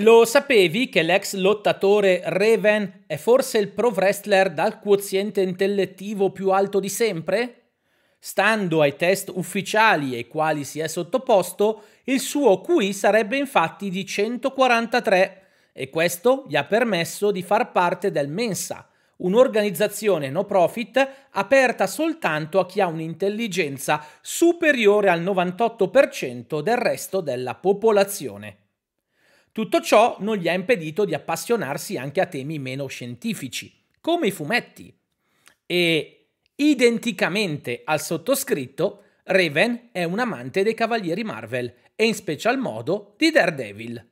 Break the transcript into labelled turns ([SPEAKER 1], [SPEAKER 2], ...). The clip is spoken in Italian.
[SPEAKER 1] Lo sapevi che l'ex lottatore Raven è forse il pro wrestler dal quoziente intellettivo più alto di sempre? Stando ai test ufficiali ai quali si è sottoposto, il suo QI sarebbe infatti di 143 e questo gli ha permesso di far parte del Mensa, un'organizzazione no profit aperta soltanto a chi ha un'intelligenza superiore al 98% del resto della popolazione. Tutto ciò non gli ha impedito di appassionarsi anche a temi meno scientifici, come i fumetti. E, identicamente al sottoscritto, Raven è un amante dei Cavalieri Marvel e in special modo di Daredevil.